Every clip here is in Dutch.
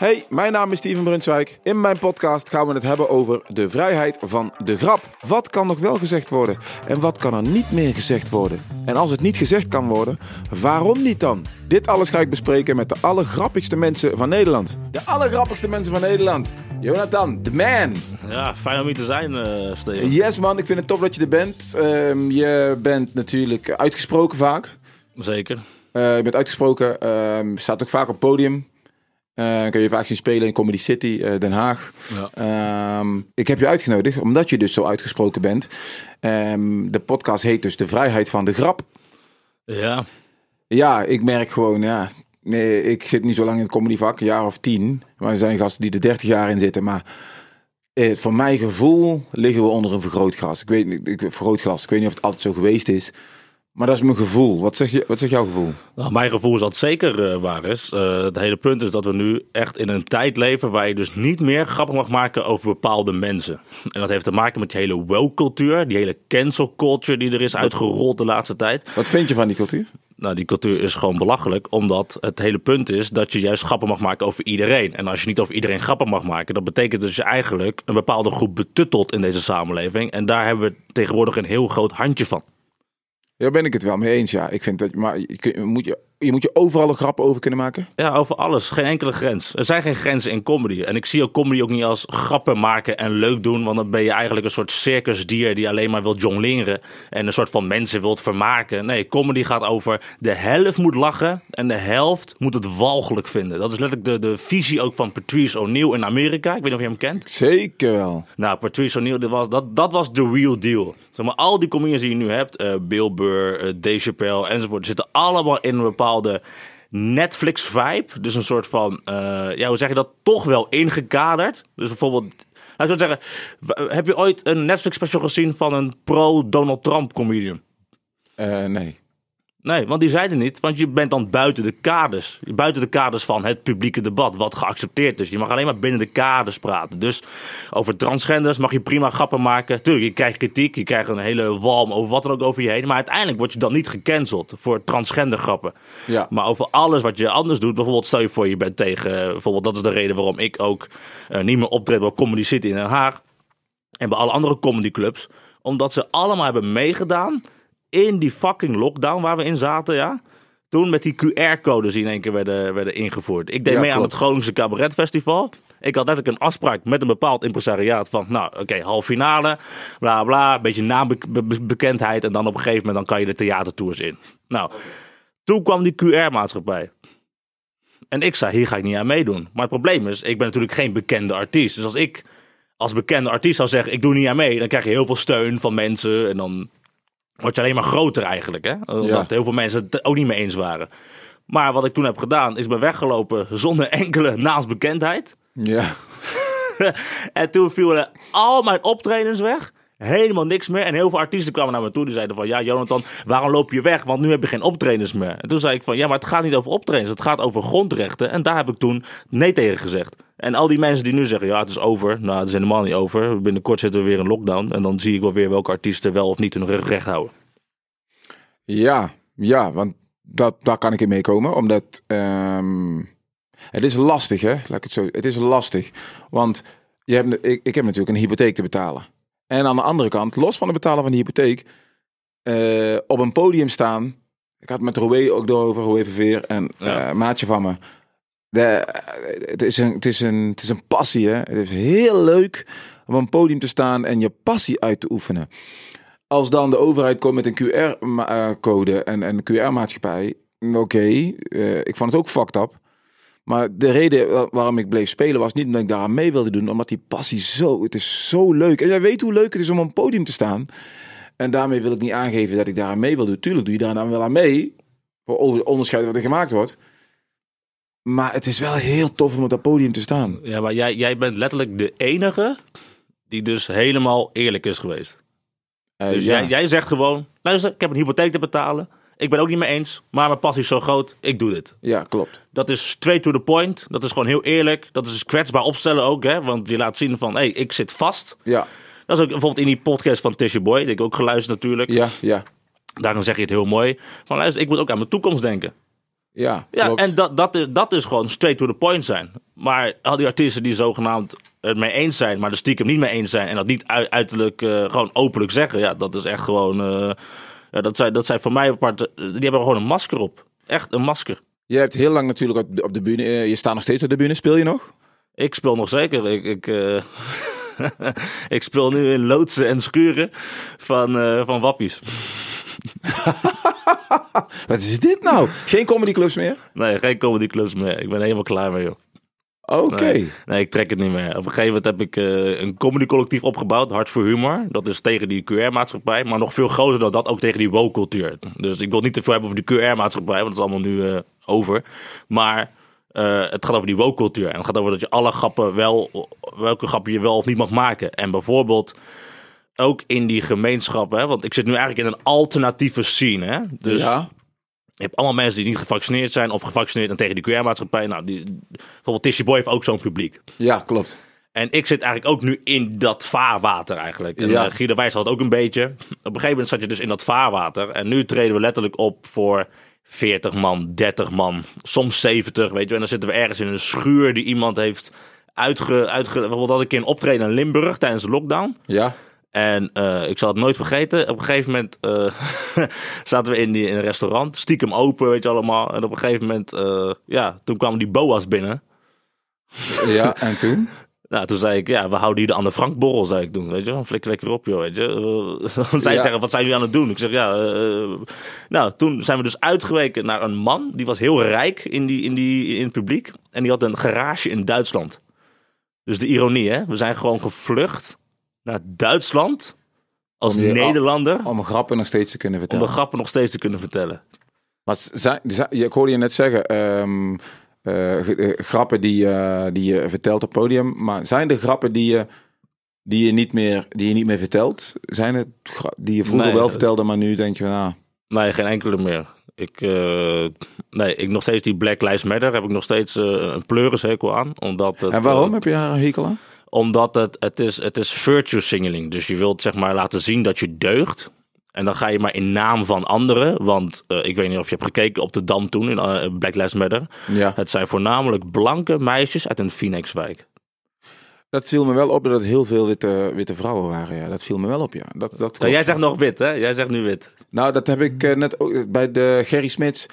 Hey, mijn naam is Steven Brunswijk. In mijn podcast gaan we het hebben over de vrijheid van de grap. Wat kan nog wel gezegd worden en wat kan er niet meer gezegd worden? En als het niet gezegd kan worden, waarom niet dan? Dit alles ga ik bespreken met de allergrappigste mensen van Nederland. De allergrappigste mensen van Nederland. Jonathan, the man. Ja, fijn om hier te zijn, uh, Steven. Yes man, ik vind het top dat je er bent. Ehm, je bent natuurlijk uitgesproken vaak. Zeker. Eh, je bent uitgesproken, ehm, staat ook vaak op podium. Uh, eh, kun je vaak zien spelen in Comedy City, eh, Den Haag. Ja. Ehm, ik heb je uitgenodigd, omdat je dus zo uitgesproken bent. Ehm, de podcast heet dus De Vrijheid van de Grap. Ja. Ja, ik merk gewoon, ja. Nee, ik zit niet zo lang in het comedyvak, een jaar of tien. Maar er zijn gasten die er dertig jaar in zitten. Maar eh, voor mijn gevoel liggen we onder een vergrootglas. Ik weet, ik, vergrootglas. ik weet niet of het altijd zo geweest is. Maar dat is mijn gevoel. Wat zeg je? wat zegt jouw gevoel? Nou, mijn gevoel is dat zeker eh, waar is. Eh, het hele punt is dat we nu echt in een tijd leven waar je dus niet meer grappen mag maken over bepaalde mensen. En dat heeft te maken met die hele woke-cultuur, die hele cancel-culture die er is uitgerold de laatste tijd. Wat vind je van die cultuur? nou, die cultuur is gewoon belachelijk. Omdat het hele punt is dat je juist grappen mag maken over iedereen. En als je niet over iedereen grappen mag maken, dat betekent dat dus je eigenlijk een bepaalde groep betuttelt in deze samenleving. En daar hebben we tegenwoordig een heel groot handje van. Daar ben ik het wel mee eens, ja. Ik vind dat, maar je, moet je je moet je overal een grap over kunnen maken? Ja, over alles. Geen enkele grens. Er zijn geen grenzen in comedy. En ik zie ook comedy ook niet als grappen maken en leuk doen. Want dan ben je eigenlijk een soort circusdier die alleen maar wil jongleren. En een soort van mensen wilt vermaken. Nee, comedy gaat over de helft moet lachen en de helft moet het walgelijk vinden. Dat is letterlijk de, de visie ook van Patrice O'Neill in Amerika. Ik weet niet of je hem kent. Zeker wel. Nou, Patrice O'Neill, dat was, dat, dat was the real deal. Zeg maar, al die comedians die je nu hebt, uh, Bill Burr, uh, Dave Chappelle enzovoort, zitten allemaal in een bepaalde bepaalde Netflix-vibe. Dus een soort van, uh, ja, hoe zeg je dat, toch wel ingekaderd. Dus bijvoorbeeld, laat zo zeggen, heb je ooit een Netflix-special gezien van een pro-Donald Trump-comedian? Eh, nee. Nee, want die zeiden niet, want je bent dan buiten de kaders. Buiten de kaders van het publieke debat, wat geaccepteerd is. Je mag alleen maar binnen de kaders praten. Dus over transgenders mag je prima grappen maken. Tuurlijk, je krijgt kritiek, je krijgt een hele walm over wat er ook over je heen. Maar uiteindelijk word je dan niet gecanceld voor transgender grappen. Ja. Maar over alles wat je anders doet, bijvoorbeeld stel je voor je bent tegen... Eh, bijvoorbeeld, dat is de reden waarom ik ook eh, niet meer optreed bij Comedy City in Den Haag. En bij alle andere comedyclubs. Omdat ze allemaal hebben meegedaan in die fucking lockdown waar we in zaten, ja. Toen met die QR-codes dus die in één keer werden, werden ingevoerd. Ik deed mee aan het Groningse Cabaret Festival. Ik had letterlijk een afspraak met een bepaald impresariaat van, nou oké, okay, halve finale, bla bla, een beetje naambekendheid en dan op een gegeven moment dan kan je de theatertours in. Nou, toen kwam die QR-maatschappij. En ik zei, hier ga ik niet aan meedoen. Maar het probleem is, ik ben natuurlijk geen bekende artiest. Dus als ik als bekende artiest zou zeggen, ik doe niet aan mee, dan krijg je heel veel steun van mensen en dan Word je alleen maar groter eigenlijk, hè? Omdat heel veel mensen het ook niet mee eens waren. Maar wat ik toen heb gedaan, is ben weggelopen zonder enkele naastbekendheid. Ja. en toen vielen al mijn optredens weg helemaal niks meer. En heel veel artiesten kwamen naar me toe. Die zeiden van, ja Jonathan, waarom loop je weg? Want nu heb je geen optredens meer. En toen zei ik van, ja, maar het gaat niet over optredens. Het gaat over grondrechten. En daar heb ik toen nee tegen gezegd. En al die mensen die nu zeggen, ja, het is over. Nou, het is helemaal niet over. Binnenkort zitten we weer in lockdown. En dan zie ik wel weer welke artiesten wel of niet hun rug recht houden. Ja, ja, want dat, daar kan ik in meekomen. Omdat ehm, het is lastig, hè? Laat ik het zo. Het is lastig. Want je hebt, ik, ik heb natuurlijk een hypotheek te betalen. En aan de andere kant, los van het betalen van de hypotheek, eh, op een podium staan. Ik had met Roué ook over, Roué Verveer en eh, maatje van me. De, eh, het, is een, het, is een, het is een passie, hè. Het is heel leuk om op een podium te staan en je passie uit te oefenen. Als dan de overheid komt met een QR-code en een QR-maatschappij, oké, ik vond het ook fucked up. Maar de reden waarom ik bleef spelen was niet omdat ik daaraan mee wilde doen, omdat die passie zo, het is zo leuk. En jij weet hoe leuk het is om op een podium te staan. En daarmee wil ik niet aangeven dat ik daaraan mee wil doen. Tuurlijk doe je daar dan wel aan mee, voor onderscheid wat er gemaakt wordt. Maar het is wel heel tof om op dat podium te staan. Ja, maar jij, jij bent letterlijk de enige die dus helemaal eerlijk is geweest. Eh, dus ja. jij, jij zegt gewoon, luister, ik heb een hypotheek te betalen. Ik ben ook niet mee eens, maar mijn passie is zo groot. Ik doe dit. Ja, klopt. Dat is straight to the point. Dat is gewoon heel eerlijk. Dat is kwetsbaar opstellen ook, hè? Want je laat zien van, hé, hey, ik zit vast. Ja. Dat is ook bijvoorbeeld in die podcast van Tisha Boy. Die ik ook geluisterd natuurlijk. Ja, ja. Daarom zeg je het heel mooi. Van luister, ik moet ook aan mijn toekomst denken. Ja, ja en dat, dat, is, dat is gewoon straight to the point zijn. Maar al die artiesten die zogenaamd het mee eens zijn, maar er stiekem niet mee eens zijn. en dat niet uiterlijk eh, gewoon openlijk zeggen. ja, dat is echt gewoon. Eh, ja, eh, dat, zijn, dat zijn voor mij apart. Eh, die hebben gewoon een masker op. Echt een masker. Je hebt heel lang natuurlijk op de, op de bühne. Eh, je staat nog steeds op de bühne. Speel je nog? Ik speel nog zeker. Ik, ik, ik speel nu in loodsen en schuren van, uh, van wappies. Wat is dit nou? Geen comedyclubs meer? Nee, geen comedyclubs meer. Ik ben helemaal klaar mee, joh. Oké. Nee, ik trek het niet meer. Op een gegeven moment heb ik eh, een comedy collectief opgebouwd, Hart voor Humor. Dat is tegen die QR-maatschappij, maar nog veel groter dan dat, ook tegen die woke-cultuur. Dus ik wil niet te veel hebben over die QR-maatschappij, want dat is allemaal nu eh, over. Maar eh, het gaat over die woke-cultuur. En het gaat over dat je alle grappen wel, welke grappen je wel of niet mag maken. En bijvoorbeeld ook in die gemeenschappen. hè, want ik zit nu eigenlijk in een alternatieve scene. Hè? Dus ja. Je hebt allemaal mensen die niet gevaccineerd zijn of gevaccineerd en tegen die QR-maatschappij. Nou, die, bijvoorbeeld Tissie Boy heeft ook zo'n publiek. Ja, klopt. En ik zit eigenlijk ook nu in dat vaarwater eigenlijk. En ja. Eh, had ook een beetje. Op een gegeven moment zat je dus in dat vaarwater. En nu treden we letterlijk op voor 40 man, 30 man, soms 70. Weet je, en dan zitten we ergens in een schuur die iemand heeft uitge... uitge bijvoorbeeld had ik een optreden in Limburg tijdens de lockdown. Ja. En eh, ik zal het nooit vergeten. Op een gegeven moment eh, zaten we in, die, in, een restaurant. Stiekem open, weet je allemaal. En op een gegeven moment, eh, ja, toen kwamen die boa's binnen. Ja, en toen? nou, toen zei ik, ja, we houden hier de Anne Frank borrel, zei ik doen. Weet je, flikker lekker op, joh, weet je. Zij ja. zeggen, wat zijn jullie aan het doen? Ik zeg, ja, nou, toen zijn we dus uitgeweken naar een man. Die was heel rijk in, die, in, die, in het publiek. En die had een garage in Duitsland. Dus de ironie, hè. We zijn gewoon gevlucht naar Duitsland als Nederlander. Om grappen nog steeds te kunnen vertellen. Om de grappen nog steeds te kunnen vertellen. Maar ik hoorde je net zeggen, ehm, eh, eh, grappen die, eh, die je vertelt op podium. Maar zijn de grappen die je, die je, niet, meer, die je niet meer vertelt? Zijn het die je vroeger wel vertelde, maar nu denk je van... Ah. Nee, geen enkele meer. Ik, uh, nee, ik nog steeds die Black Lives Matter heb ik nog steeds een pleurenzekel aan. Omdat het, en waarom heb je daar een hekel aan? Omdat het, het, is, het is virtue signaling. Dus je wilt zeg maar laten zien dat je deugt. En dan ga je maar in naam van anderen. Want eh, ik weet niet of je hebt gekeken op de Dam toen in eh, Black Lives Matter. Ja. Het zijn voornamelijk blanke meisjes uit een Phoenixwijk. Dat viel me wel op dat het heel veel witte, witte vrouwen waren. Ja. Dat viel me wel op, ja. Dat, dat nou, jij zegt nog wit, hè? Jij zegt nu wit. Nou, dat heb ik eh, net ook bij de Gerry Smits,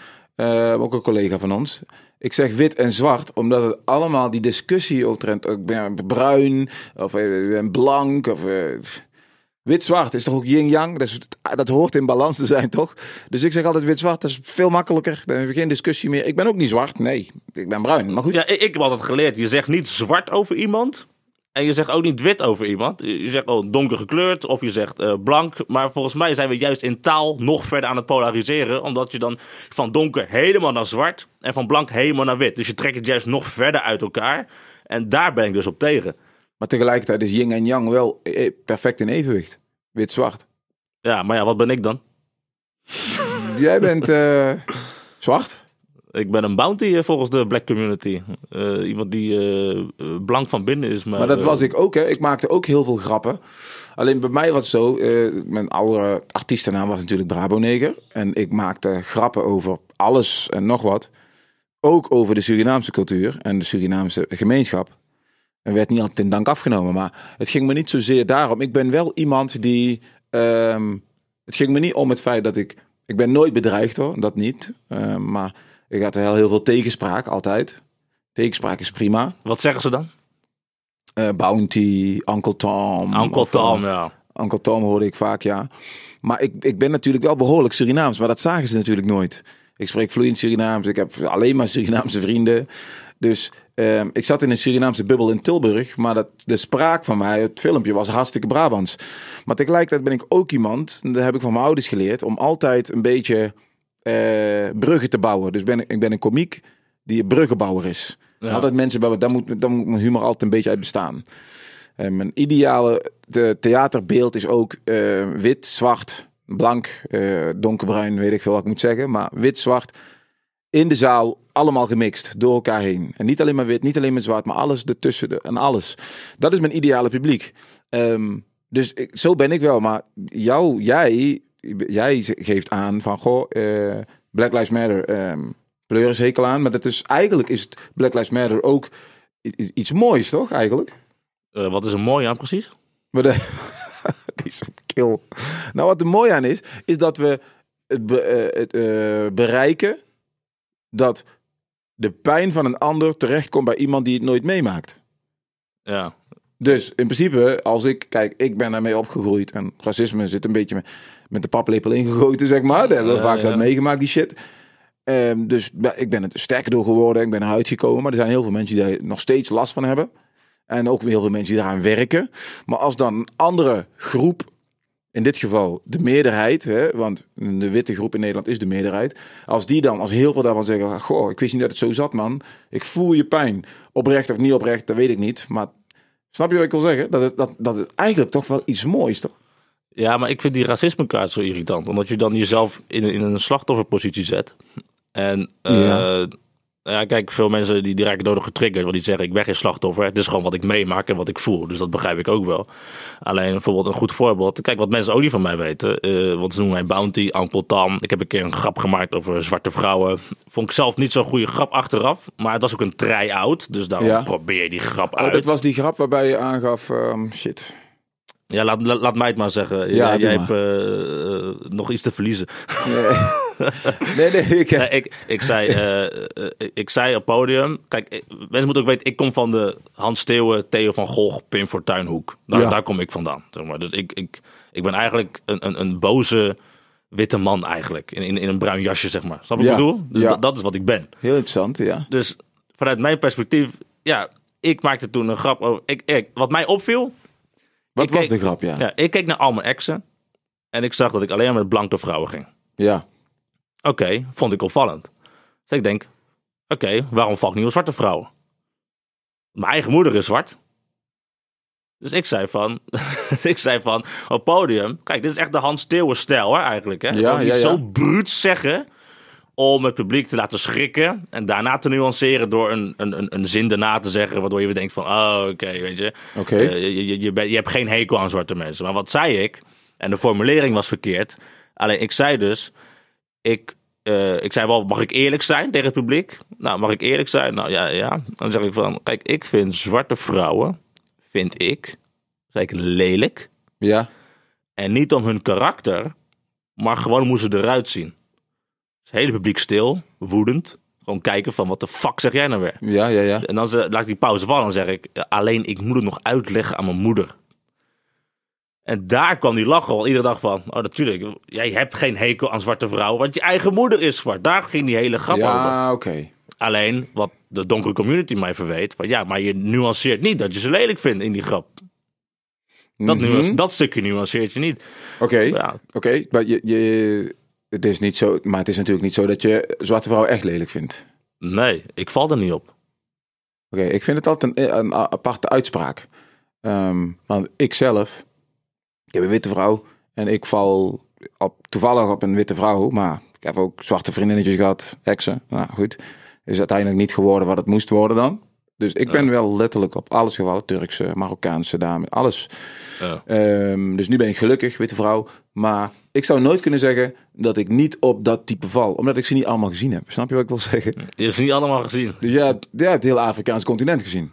ook een collega van ons. Ik zeg wit en zwart, omdat het allemaal die discussie overtrent. Ik ben bruin, of ik eh, ben eh, blank, of... Eh, wit-zwart is toch ook yin-yang? dat hoort in balans te zijn, toch? Dus ik zeg altijd wit-zwart, dat is veel makkelijker. Dan heb je geen discussie meer. Ik ben ook niet zwart, nee. Ik ben bruin, maar goed. Ja, ik, ik heb altijd geleerd, je zegt niet zwart over iemand... En je zegt ook niet wit over iemand. Je zegt oh, donker gekleurd of je zegt eh, blank. Maar volgens mij zijn we juist in taal nog verder aan het polariseren. Omdat je dan van donker helemaal naar zwart en van blank helemaal naar wit. Dus je trekt het juist nog verder uit elkaar. En daar ben ik dus op tegen. Maar tegelijkertijd is yin en yang wel eh, eh, perfect in evenwicht. Wit-zwart. Ja, maar ja, wat ben ik dan? Jij bent zwart. Ik ben een bounty eh, volgens de black community. Eh, iemand die eh, blank van binnen is. Maar, maar dat was ik ook, hè. Ik maakte ook heel veel grappen. Alleen bij mij was het zo, mijn oude artiestennaam was natuurlijk Brabo Neger. En ik maakte grappen over alles en nog wat. Ook over de Surinaamse cultuur en de Surinaamse gemeenschap. En werd niet altijd in dank afgenomen. Maar het ging me niet zozeer daarom. Ik ben wel iemand die... Ehm, het ging me niet om het feit dat ik... Ik ben nooit bedreigd hoor, dat niet. Ehm, maar je gaat er heel veel tegenspraak, altijd. Tegenspraak is prima. Wat zeggen ze dan? Eh, Bounty, Uncle Tom. Uncle eh, Tom, ja. Uncle Tom hoorde ik vaak, ja. Maar ik, ik ben natuurlijk wel behoorlijk Surinaams, maar dat zagen ze natuurlijk nooit. Ik spreek vloeiend Surinaams, ik heb alleen maar Surinaamse vrienden. Dus ehm, ik zat in een Surinaamse bubbel in Tilburg, maar dat, de spraak van mij, het filmpje, was hartstikke Brabants. Maar tegelijkertijd ben ik ook iemand, dat heb ik van mijn ouders geleerd, om altijd een beetje eh, bruggen te bouwen. Dus ben, ik ben een komiek die een bruggenbouwer is. Ja. Altijd mensen, daar moet, daar moet mijn humor altijd een beetje uit bestaan. Eh, mijn ideale de theaterbeeld is ook eh, wit, zwart, blank, donkerbruin, weet ik veel wat ik moet zeggen. Maar wit, zwart, in de zaal, allemaal gemixt, door elkaar heen. En niet alleen maar wit, niet alleen maar zwart, maar alles ertussen de, en alles. Dat is mijn ideale publiek. Ehm, dus ik, zo ben ik wel, maar jou, jij jij geeft aan van goh, eh, Black Lives Matter um, ehm, pleur is hekel aan. Maar dat is, eigenlijk is het Black Lives Matter ook iets moois, toch? Eigenlijk. Eh, wat is er mooi aan precies? Maar de, die is kill. Nou, wat er mooi aan is, is dat we het, eh, het bereiken dat de pijn van een ander terechtkomt bij iemand die het nooit meemaakt. Ja. Dus in principe, als ik, kijk, ik ben daarmee opgegroeid en racisme zit een beetje mee met de paplepel ingegoten, zeg maar. Daar hebben we vaak ja. meegemaakt, die shit. Ehm, dus ik ben het sterker door geworden, ik ben eruit gekomen. Maar er zijn heel veel mensen die daar nog steeds last van hebben. En ook heel veel mensen die daaraan werken. Maar als dan een andere groep, in dit geval de meerderheid, hè, want de witte groep in Nederland is de meerderheid. Als die dan, als heel veel daarvan zeggen, goh, ik wist niet dat het zo zat man. Ik voel je pijn. Oprecht of niet oprecht, dat weet ik niet. Maar snap je wat ik wil zeggen? Dat het, dat, dat eigenlijk toch wel iets moois toch? Ja, maar ik vind die racismekaart zo irritant. Omdat je dan jezelf in, in een slachtofferpositie zet. En eh, ja. ja. kijk, veel mensen die, direct raken door getriggerd. Want die zeggen, ik ben geen slachtoffer. Het is gewoon wat ik meemaak en wat ik voel. Dus dat begrijp ik ook wel. Alleen bijvoorbeeld een goed voorbeeld. Kijk, wat mensen ook niet van mij weten. Uh, eh, want ze noemen mij Bounty, Uncle Tom. Ik heb een keer een grap gemaakt over zwarte vrouwen. Vond ik zelf niet zo'n goede grap achteraf. Maar het was ook een try-out. Dus daarom probeer je die grap uit. Oh, dat was die grap waarbij je aangaf, ehm, shit... Ja, laat, laat, mij het maar zeggen. Ja, jij hebt eh, eh, nog iets te verliezen. Nee, nee, nee ik... ik... ik, zei, eh, ik zei op podium... Kijk, mensen moeten ook weten, ik kom van de Hans Steeuwen, Theo van Gogh, Pim voor Tuinhoek. Daar, kom ik vandaan. maar. Dus ik, ik, ik ben eigenlijk een, een, een boze witte man eigenlijk. In, in, een bruin jasje, zeg maar. Snap je ja. ik bedoel? Dus dat, dat is wat ik ben. Heel interessant, ja. Dus vanuit mijn perspectief, ja, ik maakte toen een grap over... Ik, ik, wat mij opviel wat was de grap, ja? ja? Ik keek naar al mijn exen en ik zag dat ik alleen met blanke vrouwen ging. Ja. Oké, vond ik opvallend. Dus ik denk, oké, waarom val ik niet op zwarte vrouwen? Mijn eigen moeder is zwart. Dus ik zei van, ik zei van, op podium, kijk, dit is echt de Hans Steeuwen stijl hè, eigenlijk. Hè? Ja, die zo bruut zeggen om het publiek te laten schrikken. En daarna te nuanceren door een, een, een, zin daarna te zeggen. Waardoor je weer denkt van, oh, oké, weet je. Eh, je, je, hebt geen hekel aan zwarte mensen. Maar wat zei ik? En de formulering was verkeerd. Alleen ik zei dus, ik, uh, ik zei wel, mag ik eerlijk zijn tegen het publiek? Nou, mag ik eerlijk zijn? Nou ja, ja. Dan zeg ik van, kijk, ik vind zwarte vrouwen, vind ik, zei lelijk. Ja. En niet om hun karakter, maar gewoon hoe ze eruit zien. Het hele publiek stil, woedend. Gewoon kijken van wat de fuck zeg jij nou weer? Ja, ja, ja. En dan laat ik die pauze vallen en zeg ik... Alleen ik moet het nog uitleggen aan mijn moeder. En daar kwam die lach al iedere dag van. Oh, natuurlijk. Jij hebt geen hekel aan zwarte vrouwen, want je eigen moeder is zwart. Daar ging die hele grap over. Ja, oké. Alleen, wat de donkere community mij verweet... Van, ja, maar je nuanceert niet dat je ze lelijk vindt in die grap. Dat, mhm. nuance, dat stukje nuanceert je niet. Oké, ja. oké. Maar je, je, het is niet zo, maar het is natuurlijk niet zo dat je zwarte vrouw echt lelijk vindt. Nee, ik val er niet op. Oké, ik vind het altijd een, aparte uitspraak. Ehm, want ik zelf, ik heb een witte vrouw en ik val op, toevallig op een witte vrouw, maar ik heb ook zwarte vriendinnetjes gehad, heksen. Nou goed, is uiteindelijk niet geworden wat het moest worden dan. Dus ik ben wel letterlijk op alles gevallen. Turkse, Marokkaanse dame, alles. Ehm, dus nu ben ik gelukkig, witte vrouw. Maar ik zou nooit kunnen zeggen dat ik niet op dat type val. Omdat ik ze niet allemaal gezien heb. Snap je wat ik wil zeggen? Je hebt ze niet allemaal gezien. Dus je hebt, je hebt het hele Afrikaanse continent gezien.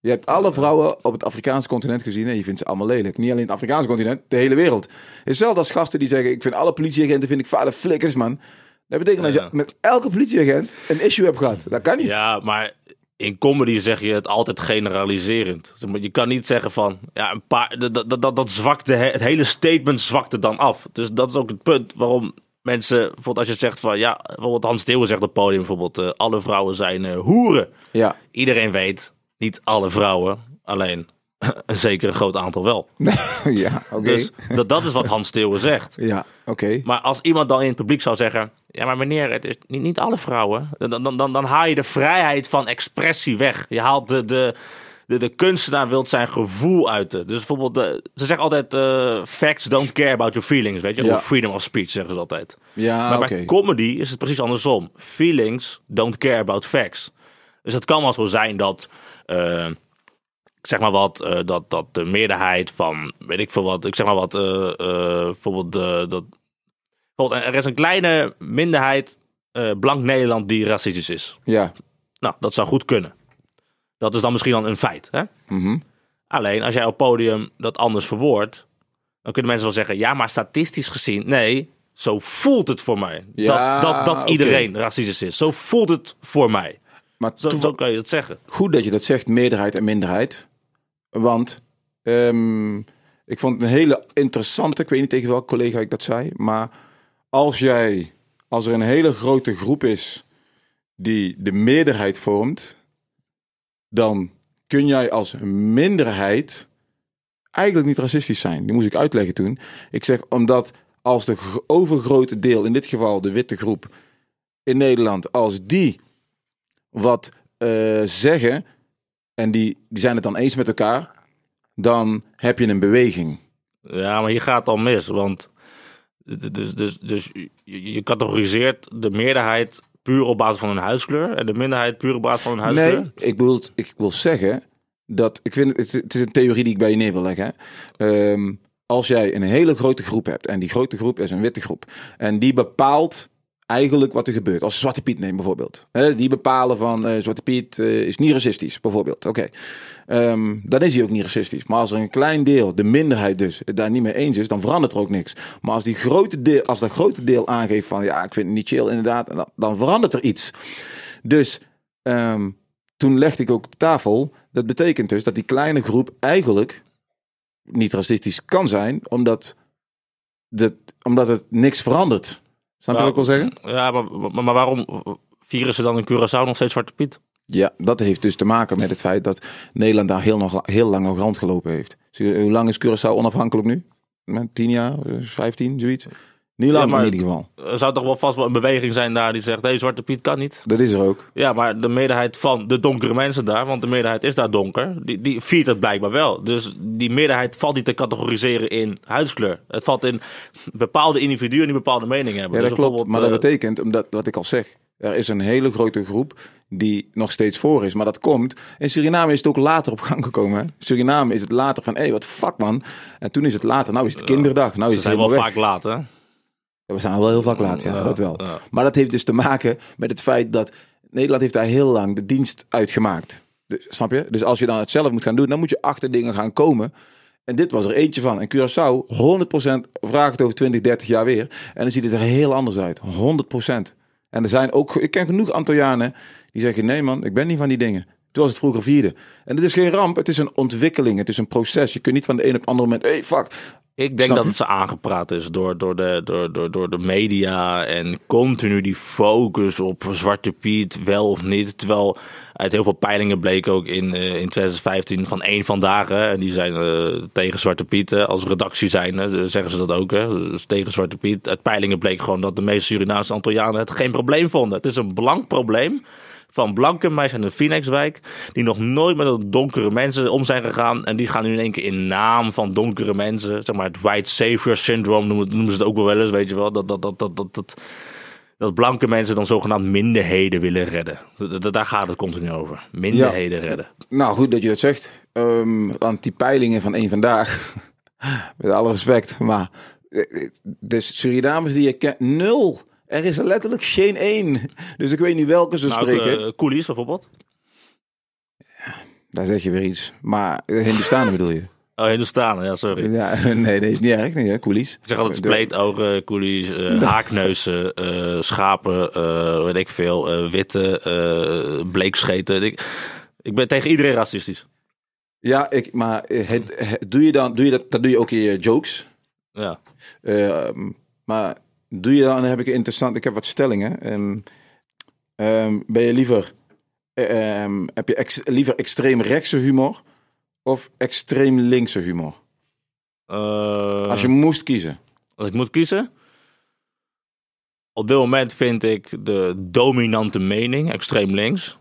Je hebt alle vrouwen op het Afrikaanse continent gezien en je vindt ze allemaal lelijk. Niet alleen het Afrikaanse continent, de hele wereld. Hetzelfde als gasten die zeggen, ik vind alle politieagenten vind ik vuile flikkers, man. Dat betekent dat je met elke politieagent een issue hebt gehad. Dat kan niet. Ja, maar in comedy zeg je het altijd generaliserend. Je kan niet zeggen van, ja, een paar, dat, dat, dat, dat zwakte, het hele statement zwakte dan af. Dus dat is ook het punt waarom mensen, bijvoorbeeld als je zegt van, ja, bijvoorbeeld Hans Deeuwen zegt op het podium bijvoorbeeld, eh, alle vrouwen zijn eh, hoeren. Ja. Iedereen weet, niet alle vrouwen, alleen zeker een groot aantal wel. ja, Dus dat, dat is wat Hans Steeuwen zegt. Ja, oké. Maar als iemand dan in het publiek zou zeggen... Ja, maar meneer, het is niet, niet alle vrouwen. Dan, dan, dan, dan haal je de vrijheid van expressie weg. Je haalt de... de de, de kunstenaar wilt zijn gevoel uiten. Dus bijvoorbeeld, eh, ze zeggen altijd: eh, facts don't care about your feelings. Weet je, of freedom of speech zeggen ze altijd. Ja, maar bij comedy is het precies andersom: feelings don't care about facts. Dus het kan wel zo zijn dat. Eh, zeg maar wat, eh, dat, dat de meerderheid van, weet ik veel wat, ik zeg maar wat, eh, eh, bijvoorbeeld, dat, bijvoorbeeld, er is een kleine minderheid blank Nederland die racistisch is. Ja. Nou, dat zou goed kunnen. Dat is dan misschien dan een feit. Hè? Mhm. Alleen als jij op podium dat anders verwoordt, dan kunnen mensen wel zeggen: ja, maar statistisch gezien, nee, zo voelt het voor mij. dat dat, dat iedereen racistisch is. Zo voelt het voor mij. Maar zo, zo, kan je dat zeggen. Goed dat je dat zegt, meerderheid en minderheid. Want ehm, ik vond het een hele interessante, ik weet niet tegen welke collega ik dat zei, maar als jij, als er een hele grote groep is die de meerderheid vormt, dan kun jij als minderheid eigenlijk niet racistisch zijn. Die moest ik uitleggen toen. Ik zeg omdat als de overgrote deel, in dit geval de witte groep in Nederland, als die wat eh, zeggen, en die, die zijn het dan eens met elkaar, dan heb je een beweging. Ja, maar hier gaat het al mis, want dus, dus, dus je categoriseert de meerderheid puur op basis van hun huiskleur en de minderheid puur op basis van hun huiskleur. Nee, ik, bedoel, ik wil zeggen dat, ik vind, het is een theorie die ik bij je neer wil leggen. Ehm, als jij een hele grote groep hebt en die grote groep is een witte groep en die bepaalt eigenlijk wat er gebeurt. Als Zwarte Piet neemt bijvoorbeeld. die bepalen van uh, Zwarte Piet eh, is niet racistisch bijvoorbeeld. Oké, ehm, dan is hij ook niet racistisch. Maar als er een klein deel, de minderheid dus, het daar niet mee eens is, dan verandert er ook niks. Maar als, die grote deel, als dat grote deel aangeeft van ja, ik vind het niet chill inderdaad, dan, verandert er iets. Dus ehm, toen legde ik ook op tafel, dat betekent dus dat die kleine groep eigenlijk niet racistisch kan zijn, omdat, dat, omdat het niks verandert. Snap je wat ik wil zeggen? Ja, maar, maar waarom vieren ze dan in Curaçao nog steeds Zwarte Piet? Ja, dat heeft dus te maken met het feit dat Nederland daar heel, nog, heel lang nog randgelopen heeft. hoe lang is Curaçao onafhankelijk nu? Tien jaar, vijftien, zoiets. Niet laat maar in ieder geval. Er zou toch wel vast wel een beweging zijn daar die zegt: hé, Zwarte Piet kan niet. Dat is er ook. Ja, maar de meerderheid van de donkere mensen daar, want de meerderheid is daar donker, die, die viert het blijkbaar wel. Dus die meerderheid valt niet te categoriseren in huidskleur. Het valt in bepaalde individuen die bepaalde meningen hebben. Ja, dus dat klopt. Maar dat eh, betekent, omdat, wat ik al zeg, er is een hele grote groep die nog steeds voor is. Maar dat komt. In Suriname is het ook later op gang gekomen. Suriname is het later van, hé, hey, wat fuck man. En toen is het later. Nou is het kinderdag. Nou is Ze zijn wel vaak later. Ja, we staan wel heel vaak mm, laat, ja, dat wel. Maar dat heeft dus te maken met het feit dat Nederland heeft daar heel lang de dienst uitgemaakt. Dus, snap je? Dus als je dan het zelf moet gaan doen, dan moet je achter dingen gaan komen. En dit was er eentje van. En Curaçao, 100% vraag het over 20, 30 jaar weer. En dan ziet het er heel anders uit. 100%. En er zijn ook, ik ken genoeg Antillianen die zeggen: nee man, ik ben niet van die dingen. Toen was het vroeger vierde. En het is geen ramp, het is een ontwikkeling, het is een proces. Je kunt niet van de een op het andere moment, hey fuck, ik denk dat het ze aangepraat is door, door, de, door, door, door de media en continu die focus op Zwarte Piet, wel of niet. Terwijl uit heel veel peilingen bleek ook in, eh, in 2015 van één vandaag. dagen en die zijn eh, tegen Zwarte Piet. als redactie zijn zeggen ze dat ook. Hè, dus tegen Zwarte Piet. Uit peilingen bleek gewoon dat de meeste Surinaamse Antillianen het geen probleem vonden. Het is een blank probleem van meisjes en de Phoenixwijk. Die nog nooit met donkere mensen om zijn gegaan. En die gaan nu in één keer in naam van donkere mensen. Zeg maar het White Savior Syndrome noemen, ze het ook wel eens, weet je wel. Dat, dat, dat, dat, dat, dat, dat blanke mensen dan zogenaamd minderheden willen redden. daar gaat het continu over. Minderheden redden. Nou, goed dat je het zegt. Ehm, want die peilingen van één vandaag, met alle respect, maar eh, eh, de dus Surinamers die je kent, nul er is er letterlijk geen één. Dus ik weet niet welke ze nou, spreken. Eh, ook, uh, bijvoorbeeld. daar zeg je weer iets. Maar eh, Hindustanen bedoel je? Oh, Hindustanen, ja, sorry. Ja, nee, deze is niet erg. Nee, hè? coolies. Ik zeg altijd spleetogen, eh, coolies, haakneuzen, schapen, uh, weet ik veel, witte, bleekscheten. Ik, ik ben tegen iedereen racistisch. Ja, ik, maar doe je dan, doe je dat, dat doe je ook in je jokes. Ja. Ehm, maar doe je dan heb ik interessant, ik heb wat stellingen. Ehm, ehm, ben je liever, um, heb je liever extreem rechtse humor of extreem linkse humor? Eh, als je moest kiezen. Als ik moet kiezen? Op dit moment vind ik de dominante mening extreem links.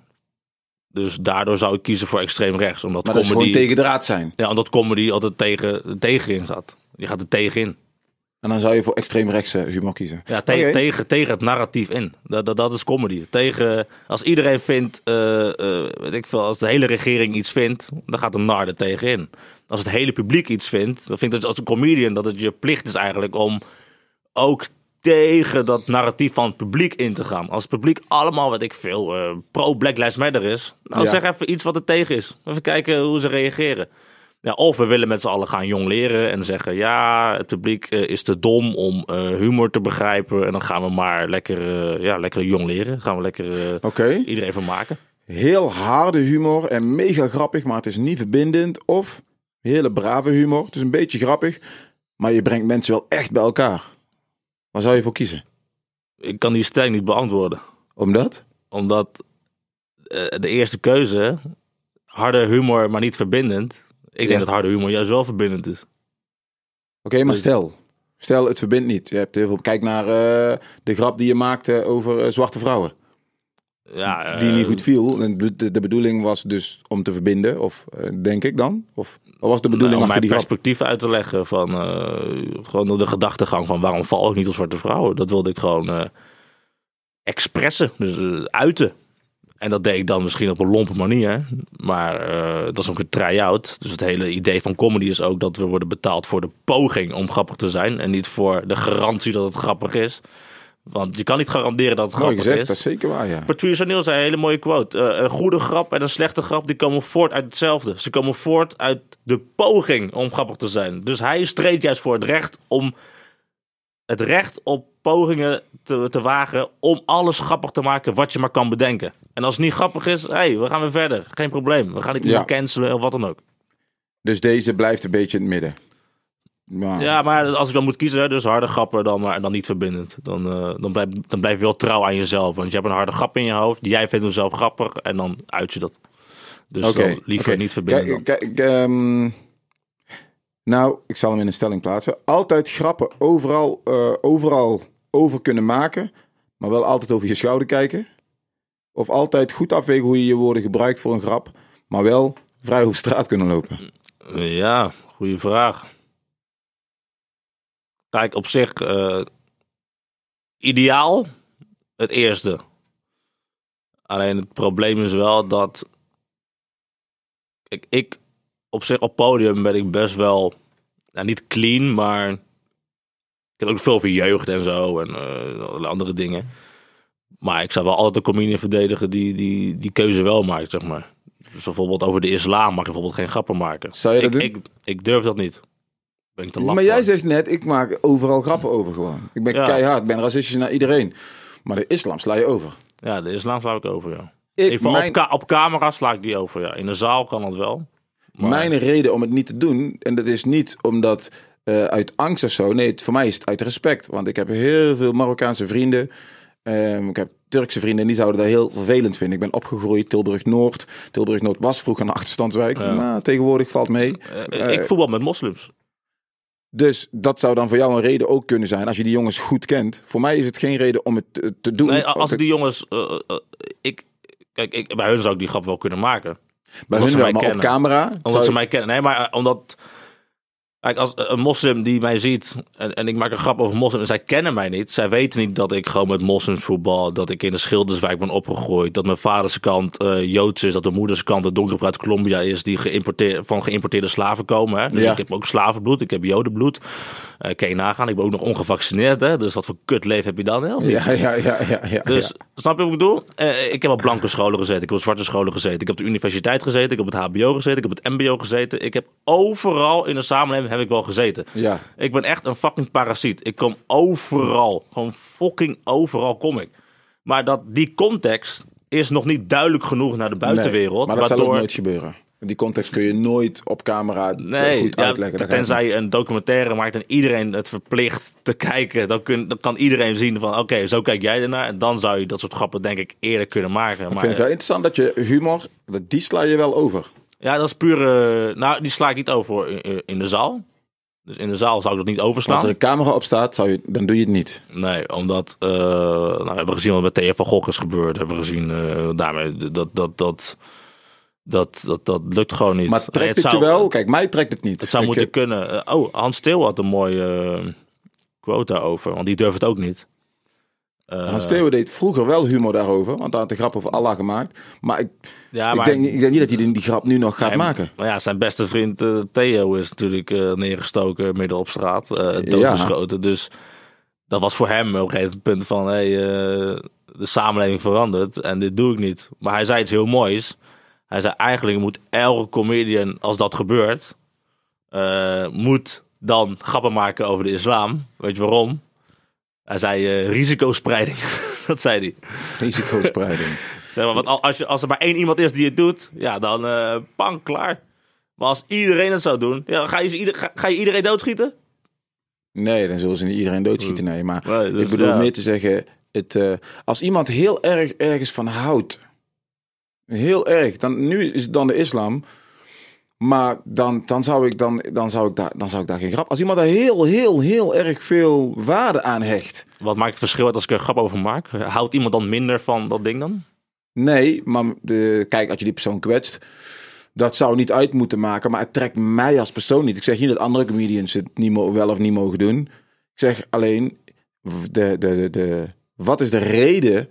Dus daardoor zou ik kiezen voor extreem rechts. Omdat comedy, is tegen zijn. Ja, omdat comedy altijd tegen, tegenin gaat. Je gaat er tegenin. En dan zou je voor extreemrechtse humor kiezen. Ja, tegen, tegen, tegen het narratief in. Dat, dat, dat, is comedy. Tegen, als iedereen vindt, uh, weet ik veel, als de hele regering iets vindt, dan gaat een nar er tegenin. Als het hele publiek iets vindt, dan vind ik als een comedian dat het je plicht is eigenlijk om ook tegen dat narratief van het publiek in te gaan. Als het publiek allemaal, wat ik veel, eh, pro-Black Lives Matter is, dan nou, zeg even iets wat er tegen is. Even kijken hoe ze reageren. Ja, of we willen met z'n allen gaan jong leren en zeggen: ja, het publiek eh, is te dom om eh, humor te begrijpen. En dan gaan we maar lekker, uh, ja, lekker jong leren. Gaan we lekker iedereen van maken. Heel harde humor en mega grappig, maar het is niet verbindend. Of hele brave humor. Het is een beetje grappig, maar je brengt mensen wel echt bij elkaar. Waar zou je voor kiezen? Ik kan die stelling niet beantwoorden. Omdat? Omdat de eerste keuze, harde humor, maar niet verbindend ik denk dat harde humor juist wel verbindend is. Oké, maar stel. Stel, het verbindt niet. Je hebt heel veel... Kijk naar eh, de grap die je maakte over eh, zwarte vrouwen. Ja, die niet eh, goed viel. De, de, bedoeling was dus om te verbinden, of denk ik dan? Of was de nou, bedoeling nou, om mijn perspectief uit te leggen van gewoon de gedachtegang van waarom val ik niet op zwarte vrouwen? Dat wilde ik gewoon expressen, dus uiten. En dat deed ik dan misschien op een lompe manier. Maar eh, dat is ook een try-out. Dus het hele idee van comedy is ook dat we worden betaald voor de poging om grappig te zijn. En niet voor de garantie dat het grappig is. Want je kan niet garanderen dat het grappig is. dat is zeker waar, ja. Patrice O'Neill zei een hele mooie quote. Eh, een goede grap en een slechte grap, die komen voort uit hetzelfde. Ze komen voort uit de poging om grappig te zijn. Dus hij streed juist voor het recht om... Het recht op pogingen te, te wagen om alles grappig te maken wat je maar kan bedenken. En als het niet grappig is, hey, we gaan weer verder. Geen probleem. We gaan niet meer cancelen of wat dan ook. Dus deze blijft een beetje in het midden. Maar... Ja, maar als ik dan moet kiezen, dus harde grappen dan, maar dan niet verbindend. Dan, eh, dan, blijf, dan blijf je wel trouw aan jezelf. Want je hebt een harde grap in je hoofd. Jij vindt hem zelf grappig en dan uit je dat. Dus dan liever niet verbindend. Ehm, nou, ik zal hem in een stelling plaatsen. Altijd grappen, overal, eh, overal over kunnen maken, maar wel altijd over je schouder kijken. Of altijd goed afwegen hoe je je woorden gebruikt voor een grap, maar wel vrij over straat kunnen lopen? Ja, goede vraag. Kijk, op zich eh, ideaal het eerste. Alleen het probleem is wel dat ik, ik op zich op podium ben ik best wel nou, niet clean, maar ook veel van jeugd en zo en uh, andere dingen. Maar ik zou wel altijd de communie verdedigen die die, die keuze wel maakt, zeg maar. Dus bijvoorbeeld over de islam mag je bijvoorbeeld geen grappen maken. Zou je dat ik, doen? Ik, ik durf dat niet. Ben ik te maar jij zegt net, ik maak overal grappen over gewoon. Ik ben ja. keihard, ben racistisch naar iedereen. Maar de islam sla je over. Ja, de islam sla ik over, ja. Ik, Even op, op, camera sla ik die over, ja. In de zaal kan dat wel. Mijn reden om het niet te doen, en dat is niet omdat eh, uit angst of zo. Nee, het, voor mij is het uit respect. Want ik heb heel veel Marokkaanse vrienden. Ehm, ik heb Turkse vrienden, die zouden dat heel vervelend vinden. Ik ben opgegroeid Tilburg-Noord. Tilburg-Noord was vroeger een achterstandswijk. Maar tegenwoordig valt mee. Uh, ik voetbal met moslims. Dus dat zou dan voor jou een reden ook kunnen zijn als je die jongens goed kent. Voor mij is het geen reden om het te doen. Nee, als die jongens. ik, kijk, ik, bij hun zou ik die grap wel kunnen maken. Bij omdat hun wel, maar kennen. op camera. Omdat ze mij kennen. Nee, maar omdat Kijk, als een moslim die mij ziet en, en ik maak een grap over moslims en zij kennen mij niet. Zij weten niet dat ik gewoon met moslims voetbal, dat ik in de Schilderswijk ben opgegroeid. Dat mijn vaders kant uh, Joods is, dat mijn moeders kant de donkere uit Colombia is, die geïmporteerd, van geïmporteerde slaven komen. Hè? Dus ik heb ook slavenbloed, ik heb jodenbloed. Uh, kan je nagaan, ik ben ook nog ongevaccineerd. Hè? Dus wat voor kut leef heb je dan? Hè? Ja, ja, ja, ja, ja, Dus ja. Snap je wat ik bedoel? Eh, ik heb op blanke scholen gezeten, ik heb op zwarte scholen gezeten, ik heb op de universiteit gezeten, ik heb op het HBO gezeten, ik heb op het MBO gezeten. Ik heb overal in de samenleving heb ik wel gezeten. Ja. Ik ben echt een fucking parasiet. Ik kom overal, gewoon fucking overal kom ik. Maar dat die context is nog niet duidelijk genoeg naar de buitenwereld. Nee, maar dat waardoor... zal ook nooit gebeuren die context kun je nooit op camera goed uitleggen. tenzij je een documentaire maakt en iedereen het verplicht te kijken. Dan, kun, dan kan iedereen zien van oké, zo kijk jij ernaar. En dan zou je dat soort grappen denk ik eerder kunnen maken. Ik maar, vind het wel eh, interessant dat je humor, die sla je wel over. Ja, dat is puur... Eh, nou, die sla ik niet over eh, in de zaal. Dus in de zaal zou ik dat niet overslaan. Als er een camera op staat, zou je, dan doe je het niet. Nee, omdat nou, we hebben gezien wat met TF van Gogh is gebeurd. We hebben gezien daarmee dat, dat, dat dat, dat, dat lukt gewoon niet. Maar trekt het, wel? Kijk, mij trekt het niet. Het zou moeten eh, kunnen. Eh, oh, Hans Steeuw had een mooie quote eh, quota over, want die durft het ook niet. Hans Theo deed vroeger wel humor daarover, want hij had de grap over Allah gemaakt. Maar ik, ik, denk, niet dat hij die, grap nu nog gaat maken. Maar ja, zijn beste vriend Theo is natuurlijk neergestoken midden op straat, doodgeschoten. Dus dat was voor hem op een gegeven punt van, hey, de samenleving verandert en dit doe ik niet. Maar hij zei iets heel moois. Hij zei eigenlijk moet elke comedian, als dat gebeurt, eh, moet dan grappen maken over de islam. Weet je waarom? Hij zei eh, risicospreiding. dat zei hij. Risicospreiding. zeg maar, want als, je, als er maar één iemand is die het doet, ja, dan uh, klaar. Maar als iedereen het zou doen, ja, ga, je, ga, je iedereen doodschieten? Nee, dan zullen ze niet iedereen doodschieten. Nee, maar ik dus, bedoel ja. meer te zeggen, het, als iemand heel erg ergens van houdt, Heel erg. Dan, nu is het dan de islam. Maar dan, dan, zou ik, dan, dan, zou ik daar, dan zou ik daar geen grap... Als iemand daar heel, heel, heel erg veel waarde aan hecht. Wat maakt het verschil uit als ik er grap over maak? Houdt iemand dan minder van dat ding dan? Nee, maar de, kijk, als je die persoon kwetst... Dat zou niet uit moeten maken, maar het trekt mij als persoon niet. Ik zeg niet dat andere comedians het niet wel of niet mogen doen. Ik zeg alleen, de, de, de, de, wat is de reden